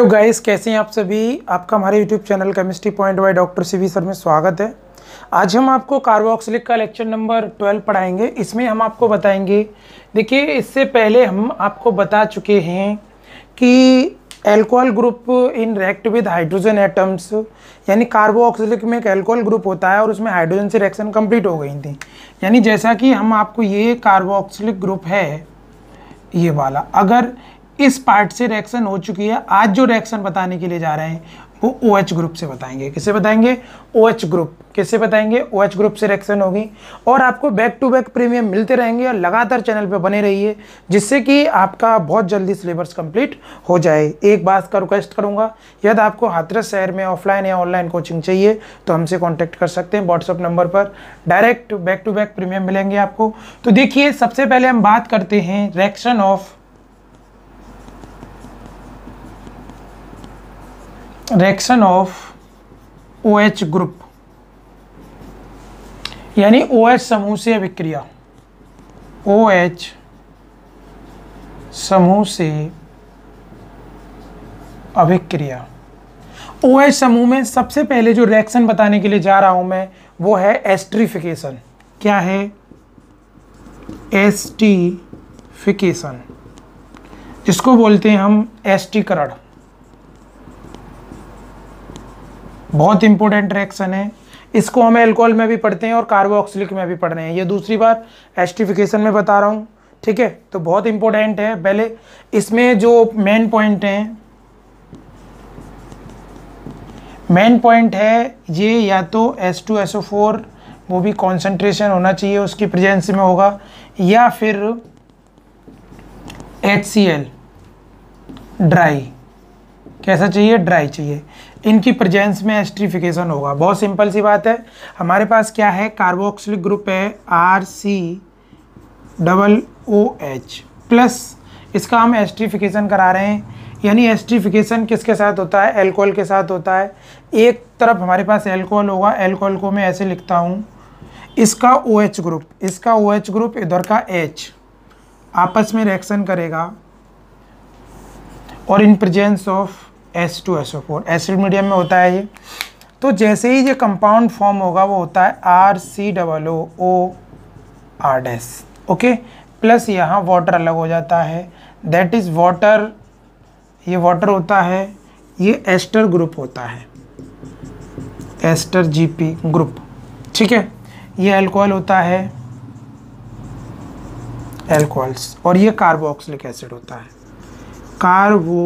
hello guys कैसे हैं आप सभी आपका हमारे YouTube channel chemistry point by doctor C sir में स्वागत है आज हम आपको कार्बोक्सिलिक का लेक्चर नंबर ट्वेल्व पढ़ाएंगे इसमें हम आपको बताएंगे देखिए इससे पहले हम आपको बता चुके हैं कि alcohol group in react with hydrogen atoms यानी कार्बोक्सिलिक में एक एल्कोहल ग्रुप होता है और उसमें हाइड्रोजन से रिएक्शन कम्प्लीट हो गई थी यानी जैसा कि हम आपको ये कार्बोक्सिलिक ग्रुप है ये वाला अगर इस पार्ट से रिएक्शन हो चुकी है आज जो रिएक्शन बताने के लिए जा रहे हैं वो ओ OH ग्रुप से बताएंगे किसे बताएंगे ओ OH ग्रुप किसे बताएंगे ओ OH ग्रुप से रिएक्शन होगी और आपको बैक टू बैक प्रीमियम मिलते रहेंगे और लगातार चैनल पे बने रहिए जिससे कि आपका बहुत जल्दी सिलेबस कंप्लीट हो जाए एक बात का रिक्वेस्ट करूंगा यदि आपको हाथरस शहर में ऑफलाइन या ऑनलाइन कोचिंग चाहिए तो हमसे कॉन्टैक्ट कर सकते हैं व्हाट्सअप नंबर पर direct back to back premium मिलेंगे आपको तो देखिए सबसे पहले हम बात करते हैं reaction of of O H group यानी एच समूह से अभिक्रिया एच समूह से अभिक्रिया एच समूह में सबसे पहले जो रिएक्शन बताने के लिए जा रहा हूं मैं वो है एस्ट्रीफिकेशन क्या है एस्टीफिकेशन इसको बोलते हैं हम एस्टीकरण बहुत इंपॉर्टेंट रिएक्शन है इसको हम एल्कोहल में भी पढ़ते हैं और कार्बोक्सिलिक में भी पढ़ने हैं ये दूसरी बार एस्टिफिकेशन में बता रहा हूँ ठीक है तो बहुत इंपॉर्टेंट है पहले इसमें जो मेन पॉइंट हैं मेन पॉइंट है ये या तो एस टू एस फोर वो भी कॉन्सेंट्रेशन होना चाहिए उसकी प्रेजेंस में होगा या फिर एच सी एल ड्राई कैसा चाहिए ड्राई चाहिए इनकी प्रजेंस में एस्ट्रीफिकेशन होगा बहुत सिंपल सी बात है हमारे पास क्या है कार्बोक्सिलिक ग्रुप है R C double O H plus इसका हम एस्ट्रीफिकेशन करा रहे हैं यानी एस्ट्रीफिकेशन किसके साथ होता है एल्कोहल के साथ होता है एक तरफ हमारे पास एल्कोहल होगा एल्कोहल को मैं ऐसे लिखता हूँ इसका ओ OH ग्रुप इसका ओ OH ग्रुप इधर का एच आपस में रिएक्शन करेगा और in presence of S two S O four acid medium में होता है ये तो जैसे ही ये कंपाउंड फॉर्म होगा वो होता है R C double O O R dash okay plus यहाँ वाटर अलग हो जाता है दैट इज़ वाटर ये वाटर होता है ये एस्टर ग्रुप होता है एस्टर जीपी ग्रुप ठीक है ये अल्कोहल होता है एल्कोहल्स और ये कार्बोक्सिलिक एसिड होता है कार्बो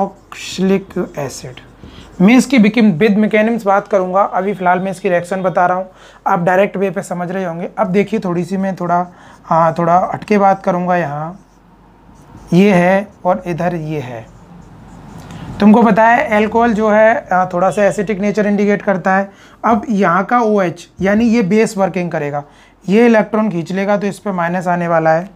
ऑक्सलिक एसिड मैं इसकी बिकिम विद मैकेनिम्स बात करूंगा अभी फ़िलहाल मैं इसकी रिएक्शन बता रहा हूं आप डायरेक्ट वे पे समझ रहे होंगे अब देखिए थोड़ी सी मैं थोड़ा हाँ थोड़ा हटके बात करूंगा यहाँ ये है और इधर ये है तुमको पता है एल्कोहल जो है थोड़ा सा एसिटिक नेचर इंडिकेट करता है अब यहाँ का ओ OH, यानी ये बेस वर्किंग करेगा ये इलेक्ट्रॉन खींच लेगा तो इस पर माइनस आने वाला है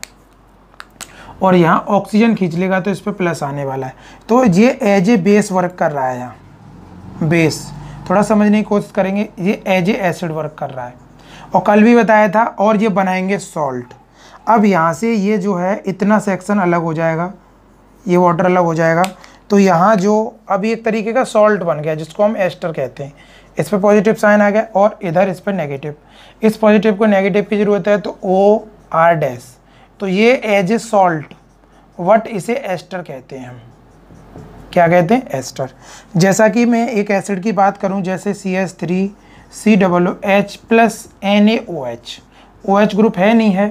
और यहाँ ऑक्सीजन खींच लेगा तो इस पर प्लस आने वाला है तो ये एज ए बेस वर्क कर रहा है यहाँ बेस थोड़ा समझने की कोशिश करेंगे ये एज ए एसिड वर्क कर रहा है और कल भी बताया था और ये बनाएंगे सॉल्ट अब यहाँ से ये जो है इतना सेक्शन अलग हो जाएगा ये वाटर अलग हो जाएगा तो यहाँ जो अब एक तरीके का सॉल्ट बन गया जिसको हम एस्टर कहते हैं इस पर पॉजिटिव साइन आ गया और इधर इस पर नेगेटिव इस पॉजिटिव को नेगेटिव की ज़रूरत है तो ओ आर डैश तो ये एज ए सॉल्ट वट इसे एस्टर कहते हैं हम क्या कहते हैं एस्टर जैसा कि मैं एक एसिड की बात करूं जैसे C S three C double O H plus N A O H O H group है नहीं है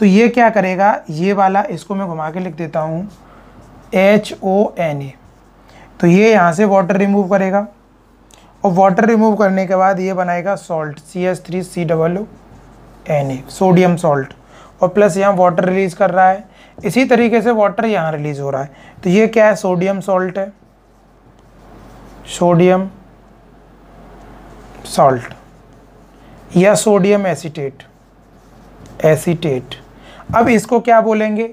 तो ये क्या करेगा ये वाला इसको मैं घुमा के लिख देता हूँ एच ओ एन ए तो ये यहाँ से वाटर रिमूव करेगा और वाटर रिमूव करने के बाद ये बनाएगा salt C S three C double O N A sodium salt और प्लस यहाँ वाटर रिलीज़ कर रहा है इसी तरीके से वाटर यहाँ रिलीज़ हो रहा है तो ये क्या है सोडियम सॉल्ट है सोडियम सॉल्ट या सोडियम एसीटेट एसीटेट अब इसको क्या बोलेंगे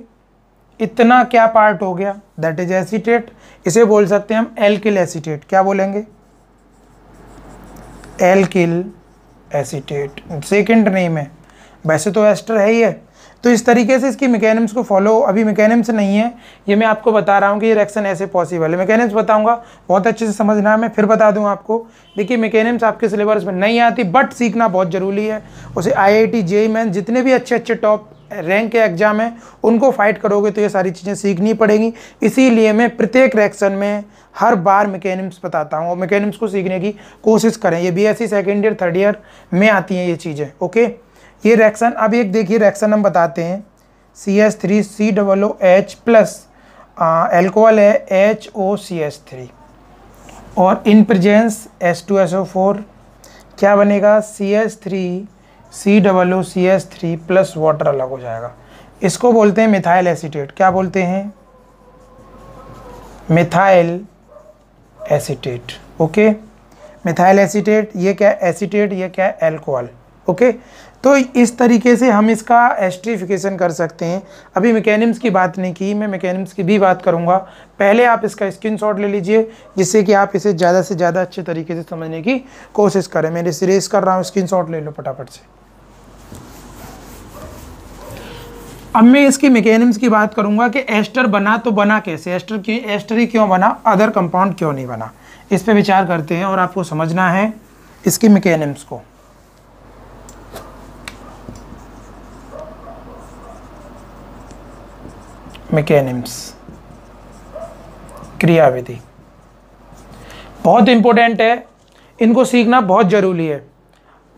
इतना क्या पार्ट हो गया दैट इज एसीटेट इसे बोल सकते हैं हम एल्किल एसीटेट क्या बोलेंगे एल्किल एसीटेट सेकेंड नेम है वैसे तो एस्टर है ही है तो इस तरीके से इसकी मैकेनिम्स को फॉलो अभी मैकेनिम्स नहीं है ये मैं आपको बता रहा हूँ कि ये रिएक्शन ऐसे पॉसिबल है मैकेनिम्स बताऊँगा बहुत अच्छे से समझना है मैं फिर बता दूँ आपको देखिए मैकेनिम्स आपके सिलेबस में नहीं आती बट सीखना बहुत ज़रूरी है उसे आई आई टी जे मैन जितने भी अच्छे अच्छे टॉप रैंक के एग्जाम हैं उनको फाइट करोगे तो ये सारी चीज़ें सीखनी पड़ेंगी इसीलिए मैं प्रत्येक रिएक्शन में हर बार मैकेनिम्स बताता हूँ और मैकेनिम्स को सीखने की कोशिश करें ये B S second year third year में आती हैं ये चीज़ें ओके ये रिएक्शन अब एक देखिए रिएक्शन हम बताते हैं C S three C double O H plus alcohol है H O C S three और in presence S two S O four क्या बनेगा C S three C double O C S three plus water अलग हो जाएगा इसको बोलते हैं मिथाइल एसीटेट क्या बोलते हैं methyl acetate okay methyl acetate ये क्या एसीटेट ये क्या एल्कोहल ओके तो इस तरीके से हम इसका एस्ट्रीफिकेशन कर सकते हैं अभी मैकेनिम्स की बात नहीं की मैं मैकेनिम्स की भी बात करूँगा पहले आप इसका स्क्रीन शॉट ले लीजिए जिससे कि आप इसे ज़्यादा से ज़्यादा अच्छे तरीके से समझने की कोशिश करें मैं इसे रेस कर रहा हूँ स्क्रीन शॉट ले लो फटाफट से अब मैं इसकी मैकेनिम्स की बात करूंगा कि एस्टर बना तो बना कैसे एस्टर क्यों एस्टर ही क्यों बना अदर कंपाउंड क्यों नहीं बना इस पर विचार करते हैं और आपको समझना है इसकी मैकेनिम्स को मैकेनिम्स क्रियाविधि बहुत इंपॉर्टेंट है इनको सीखना बहुत ज़रूरी है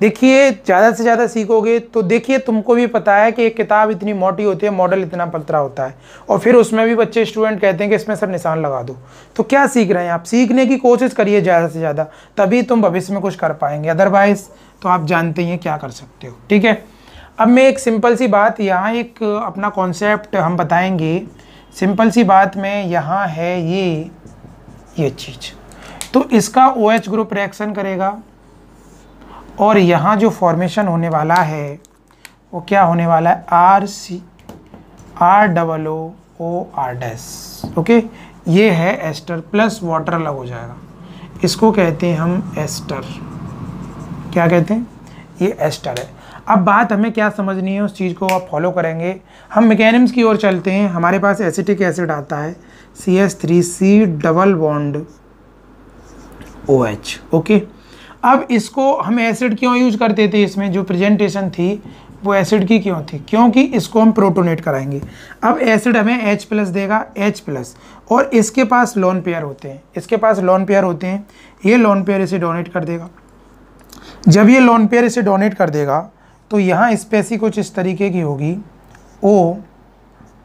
देखिए ज़्यादा से ज़्यादा सीखोगे तो देखिए तुमको भी पता है कि एक किताब इतनी मोटी होती है मॉडल इतना पतरा होता है और फिर उसमें भी बच्चे स्टूडेंट कहते हैं कि इसमें सर निशान लगा दो तो क्या सीख रहे हैं आप सीखने की कोशिश करिए ज़्यादा से ज़्यादा तभी तुम भविष्य में कुछ कर पाएंगे अदरवाइज़ तो आप जानते ही क्या कर सकते हो ठीक है अब मैं एक सिंपल सी बात यहाँ एक अपना कॉन्सेप्ट हम बताएंगे सिंपल सी बात में यहाँ है ये ये चीज़ तो इसका ओ OH ग्रुप रिएक्शन करेगा और यहाँ जो फॉर्मेशन होने वाला है वो क्या होने वाला है R C R double O O R dash okay ये है एस्टर प्लस वाटर अलग हो जाएगा इसको कहते हैं हम एस्टर क्या कहते हैं ये एस्टर है अब बात हमें क्या समझनी है उस चीज़ को आप फॉलो करेंगे हम मैकेनिम्स की ओर चलते हैं हमारे पास एसिटिक एसिड आता है C S three C double bond O H okay अब इसको हम एसिड क्यों यूज करते थे इसमें जो प्रेजेंटेशन थी वो एसिड की क्यों थी क्योंकि इसको हम प्रोटोनेट कराएंगे अब एसिड हमें H प्लस देगा H प्लस और इसके पास लॉन पेयर होते हैं इसके पास लॉन पेयर होते हैं ये लॉन पेयर इसे डोनेट कर देगा जब ये लॉन पेयर इसे डोनेट कर देगा तो यहाँ स्पेसी कुछ इस तरीके की होगी ओ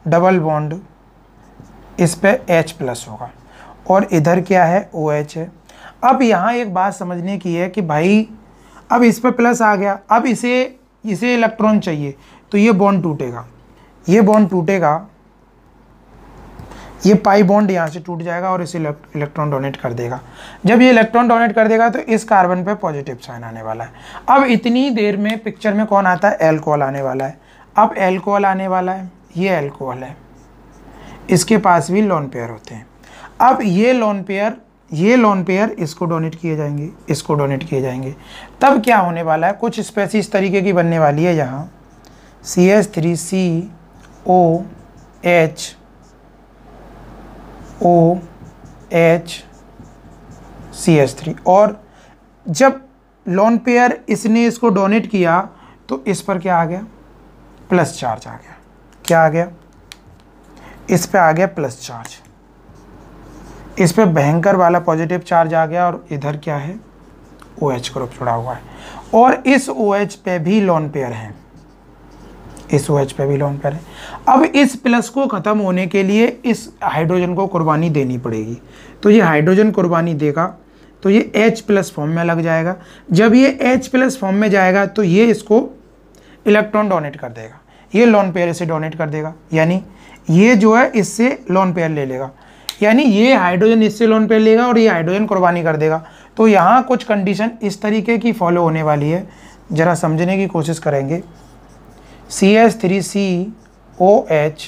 डबल बॉन्ड इस पर एच प्लस होगा और इधर क्या है ओ एच है अब यहाँ एक बात समझने की है कि भाई अब इस पर प्लस आ गया अब इसे इसे इलेक्ट्रॉन चाहिए तो ये बॉन्ड टूटेगा ये बॉन्ड टूटेगा ये पाई बॉन्ड यहाँ से टूट जाएगा और इसे इलेक्ट्रॉन डोनेट कर देगा जब ये इलेक्ट्रॉन डोनेट कर देगा तो इस कार्बन पे पॉजिटिव साइन आने वाला है अब इतनी देर में पिक्चर में कौन आता है एल्कोहल आने वाला है अब एल्कोहल आने वाला है ये एल्कोहल है इसके पास भी लोन पेयर होते हैं अब ये लोन पेयर ये लोन पेयर इसको डोनेट किए जाएंगे इसको डोनेट किए जाएंगे तब क्या होने वाला है कुछ स्पेसी इस तरीके की बनने वाली है यहाँ C S three C O H O H C H three और जब लॉन पेयर इसने इसको डोनेट किया तो इस पर क्या आ गया प्लस चार्ज आ गया क्या आ गया इस पे आ गया प्लस चार्ज इस पे भयंकर वाला पॉजिटिव चार्ज आ गया और इधर क्या है ओ एच ग्रुप जुड़ा हुआ है और इस ओ OH एच पे भी लॉन पेयर हैं एस ओ एच पे भी लोन पेयर है अब इस प्लस को ख़त्म होने के लिए इस हाइड्रोजन को कुर्बानी देनी पड़ेगी तो ये हाइड्रोजन कुर्बानी देगा तो ये H प्लस फॉर्म में लग जाएगा जब ये H प्लस फॉर्म में जाएगा तो ये इसको इलेक्ट्रॉन डोनेट कर देगा ये लॉन पेयर इसे डोनेट कर देगा यानी ये जो है इससे लॉन पेयर ले लेगा यानी ये हाइड्रोजन इससे लोन पेयर लेगा और ये हाइड्रोजन कुर्बानी कर देगा तो यहाँ कुछ कंडीशन इस तरीके की फॉलो होने वाली है ज़रा समझने की कोशिश करेंगे C S three C O H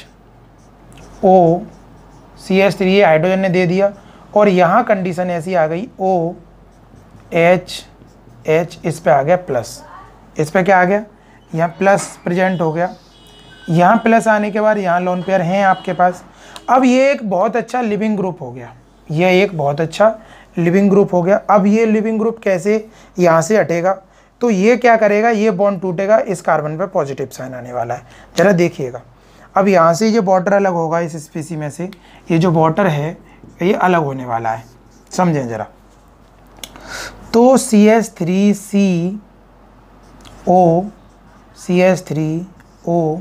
O C S three ये हाइड्रोजन ने दे दिया और यहाँ कंडीशन ऐसी आ गई ओ एच एच इस पे आ गया प्लस इस पे क्या आ गया यहाँ प्लस प्रेजेंट हो गया यहाँ प्लस आने के बाद यहाँ लोन पेयर हैं आपके पास अब ये एक बहुत अच्छा लिविंग ग्रुप हो गया यह एक बहुत अच्छा लिविंग ग्रुप हो गया अब ये लिविंग ग्रुप कैसे यहाँ से हटेगा तो ये क्या करेगा ये बॉन्ड टूटेगा इस कार्बन पर पॉजिटिव साइन आने वाला है ज़रा देखिएगा अब यहाँ से ये वाटर अलग होगा इस स्पीसी में से ये जो वाटर है ये अलग होने वाला है समझें ज़रा तो C S three C O C S three O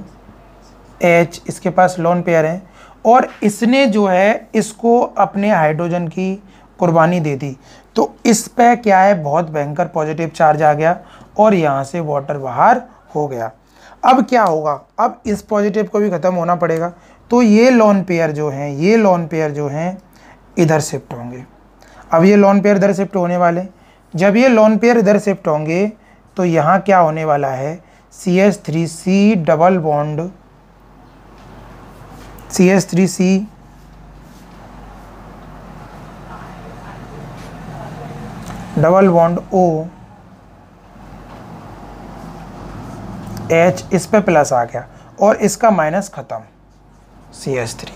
H इसके पास लोन पेयर है और इसने जो है इसको अपने हाइड्रोजन की कुर्बानी दे दी तो इस पे क्या है बहुत भयंकर पॉजिटिव चार्ज आ गया और यहाँ से वाटर बाहर हो गया अब क्या होगा अब इस पॉजिटिव को भी ख़त्म होना पड़ेगा तो ये लॉन पेयर जो हैं ये लॉन पेयर जो हैं इधर शिफ्ट होंगे अब ये लॉन पेयर इधर शिफ्ट होने वाले जब ये लॉन पेयर इधर शिफ्ट होंगे तो यहाँ क्या होने वाला है C S three C double bond C S three C double bond O H इस पे प्लस आ गया और इसका माइनस ख़त्म सी एच थ्री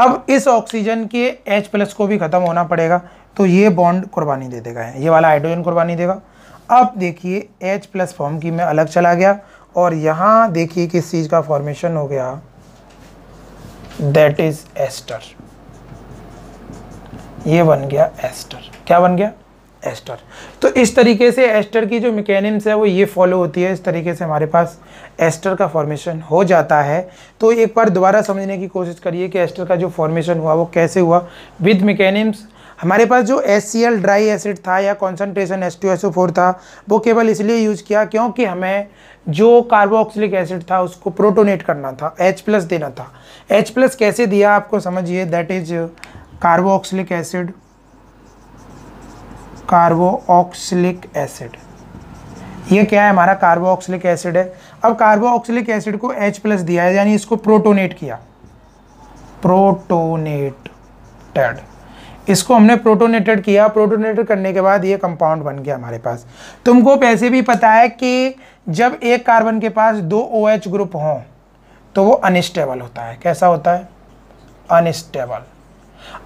अब इस ऑक्सीजन के एच प्लस को भी ख़त्म होना पड़ेगा तो ये बॉन्ड कुर्बानी दे देगा ये वाला हाइड्रोजन कुर्बानी देगा अब देखिए एच प्लस फॉर्म की मैं अलग चला गया और यहाँ देखिए किस चीज़ का फॉर्मेशन हो गया दैट इज़ एस्टर ये बन गया एस्टर क्या बन गया एस्टर तो इस तरीके से एस्टर की जो मैकेनिम्स है वो ये फॉलो होती है इस तरीके से हमारे पास एस्टर का फॉर्मेशन हो जाता है तो एक बार दोबारा समझने की कोशिश करिए कि एस्टर का जो फॉर्मेशन हुआ वो कैसे हुआ विद मैकेनिम्स हमारे पास जो एस ड्राई एसिड था या कॉन्सनट्रेशन एस था वो केवल इसलिए यूज़ किया क्योंकि हमें जो कार्बोक्सिलिक एसिड था उसको प्रोटोनेट करना था एच प्लस देना था एच प्लस कैसे दिया आपको समझिए that is carboxylic acid carbo acid ये क्या है हमारा कार्बो ऑक्सिलिक एसिड है अब कार्बो ऑक्सिलिक एसिड को एच प्लस दिया है यानी इसको प्रोटोनेट किया प्रोटोनेटेड इसको हमने प्रोटोनेटेड किया प्रोटोनेटेड करने के बाद ये कंपाउंड बन गया हमारे पास तुमको पैसे भी पता है कि जब एक कार्बन के पास दो ओ OH ग्रुप हों तो वो अनस्टेबल होता है कैसा होता है अनस्टेबल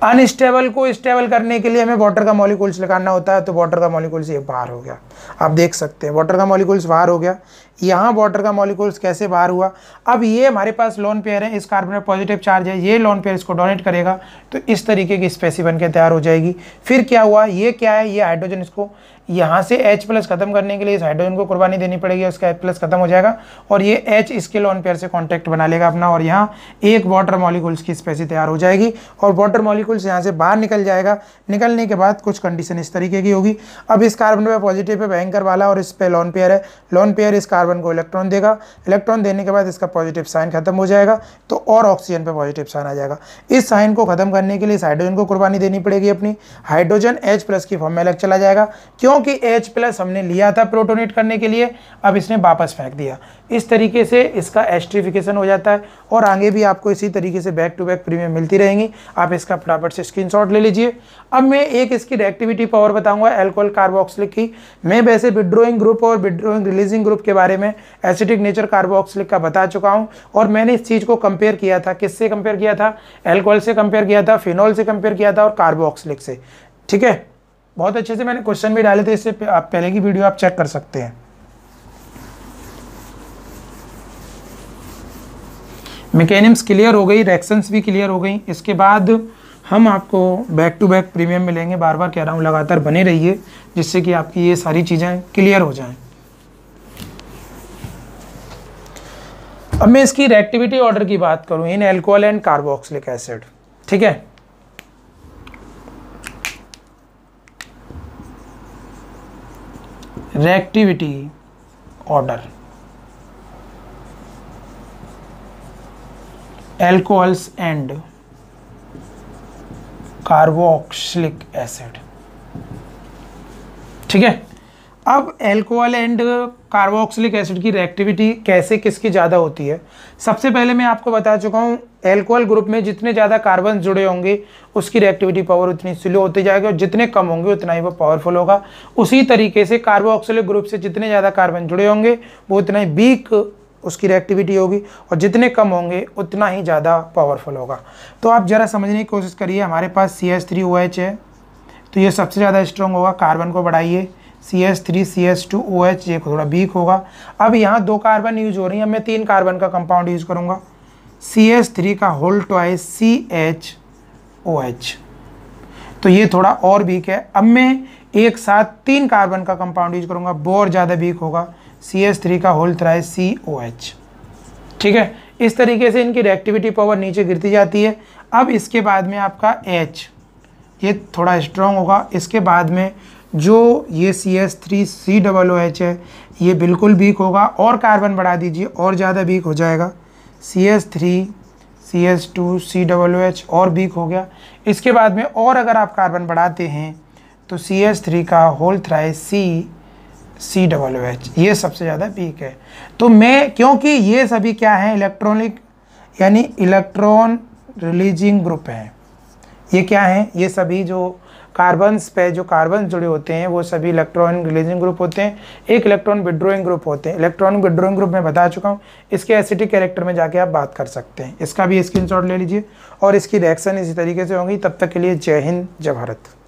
अनस्टेबल को स्टेबल करने के लिए हमें वाटर का मॉलिक्यूल्स लगाना होता है तो वाटर का मॉलिक्यूल्स ये बाहर हो गया आप देख सकते हैं वाटर का मॉलिक्यूल्स बाहर हो गया यहाँ वाटर का मॉलिक्यूल्स कैसे बाहर हुआ अब ये हमारे पास लोन पेयर है इस कार्बन में पॉजिटिव चार्ज है ये लोन पेयर इसको डोनेट करेगा तो इस तरीके की स्पेसी बन के तैयार हो जाएगी फिर क्या हुआ ये क्या है ये हाइड्रोजन इसको यहाँ से H प्लस खत्म करने के लिए इस हाइड्रोजन को कुर्बानी देनी पड़ेगी उसका H प्लस खत्म हो जाएगा और ये H इसके लॉन पेयर से कॉन्टैक्ट बना लेगा अपना और यहाँ एक वाटर मॉलिकुल्स की स्पेसी तैयार हो जाएगी और वाटर मॉलिकुल्स यहाँ से बाहर निकल जाएगा निकलने के बाद कुछ कंडीशन इस तरीके की होगी अब इस कार्बन पर पॉजिटिव पे बैंकर वाला और इस पर लॉन पेयर है लॉन पेयर इस कार्बन को इलेक्ट्रॉन देगा इलेक्ट्रॉन देने के बाद इसका पॉजिटिव साइन खत्म हो जाएगा तो और ऑक्सीजन पर पॉजिटिव साइन आ जाएगा इस साइन को खत्म करने के लिए इस हाइड्रोजन को कुर्बानी देनी पड़ेगी अपनी हाइड्रोजन एच प्लस की फॉर्म में अलग चला जाएगा क्यों क्योंकि H प्लस हमने लिया था प्रोटोनेट करने के लिए अब इसने वापस फेंक दिया इस तरीके से इसका एस्ट्रीफिकेशन हो जाता है और आगे भी आपको इसी तरीके से बैक टू बैक प्रीमियम मिलती रहेंगी आप इसका फटाफट से स्क्रीनशॉट ले लीजिए अब मैं एक इसकी रिएक्टिविटी पावर बताऊंगा एल्कोहल कार्बोक्सिलिक की मैं वैसे विड्रोइंग ग्रुप और विड्रोइंग रिलीजिंग ग्रुप के बारे में एसिडिक नेचर कार्बोक्सिलिक का बता चुका हूँ और मैंने इस चीज़ को कंपेयर किया था किससे कंपेयर किया था एल्कोहल से कंपेयर किया था फिनॉल से कंपेयर किया था और कार्बोक्सिलिक से ठीक है बहुत अच्छे से मैंने क्वेश्चन भी डाले थे इससे आप पहले की वीडियो आप चेक कर सकते हैं मैकेनिम्स क्लियर हो गई रेक्शन भी क्लियर हो गई इसके बाद हम आपको बैक टू बैक प्रीमियम मिलेंगे बार बार कह रहा हूँ लगातार बने रहिए जिससे कि आपकी ये सारी चीज़ें क्लियर हो जाएं अब मैं इसकी रिएक्टिविटी ऑर्डर की बात करूँ इन एल्कोहल एंड कार्बोक्सलिक एसिड ठीक है reactivity order alcohols and carboxylic acid ठीक है अब एल्कोहल एंड कार्बोक्सिलिक एसिड की रिएक्टिविटी कैसे किसकी ज़्यादा होती है सबसे पहले मैं आपको बता चुका हूँ एल्कोहल ग्रुप में जितने ज़्यादा कार्बन जुड़े होंगे उसकी रिएक्टिविटी पावर उतनी स्लो होती जाएगी और जितने कम होंगे उतना ही वो पावरफुल होगा उसी तरीके से कार्बोक्सिलिक ग्रुप से जितने ज़्यादा कार्बन जुड़े होंगे वो उतना ही वीक उसकी रिएक्टिविटी होगी और जितने कम होंगे उतना ही ज़्यादा पावरफुल होगा तो आप ज़रा समझने की कोशिश करिए हमारे पास C H three O H है तो ये सबसे ज़्यादा स्ट्रॉन्ग होगा कार्बन को बढ़ाइए C S three C S two O H ये थोड़ा वीक होगा अब यहाँ दो कार्बन यूज हो रही हैं मैं तीन कार्बन का कंपाउंड यूज करूँगा सी एस थ्री का whole thrice C H O H तो ये थोड़ा और वीक है अब मैं एक साथ तीन कार्बन का कंपाउंड यूज करूँगा बोर ज़्यादा वीक होगा सी एस थ्री का whole thrice C O H ठीक है इस तरीके से इनकी रिएक्टिविटी पावर नीचे गिरती जाती है अब इसके बाद में आपका एच ये थोड़ा स्ट्रॉन्ग होगा इसके बाद में जो ये C S three C double O H है ये बिल्कुल वीक होगा और कार्बन बढ़ा दीजिए और ज़्यादा वीक हो जाएगा C S three C S two C double O H और वीक हो गया इसके बाद में और अगर आप कार्बन बढ़ाते हैं तो सी एस थ्री का whole thrice C C double O H ये सबसे ज़्यादा वीक है तो मैं क्योंकि ये सभी क्या हैं इलेक्ट्रॉनिक यानी इलेक्ट्रॉन रिलीजिंग ग्रुप हैं ये क्या हैं ये सभी जो कार्बन्स पे जो कार्बन जुड़े होते हैं वो सभी इलेक्ट्रॉन रिलीजिंग ग्रुप होते हैं एक इलेक्ट्रॉन विड्रोइंग ग्रुप होते हैं इलेक्ट्रॉन विड्रोइंग ग्रुप मैं बता चुका हूँ इसके एसिडिक कैरेक्टर में जाके आप बात कर सकते हैं इसका भी स्क्रीन ले लीजिए और इसकी रिएक्शन इसी तरीके से होंगी तब तक के लिए जय हिंद जय भारत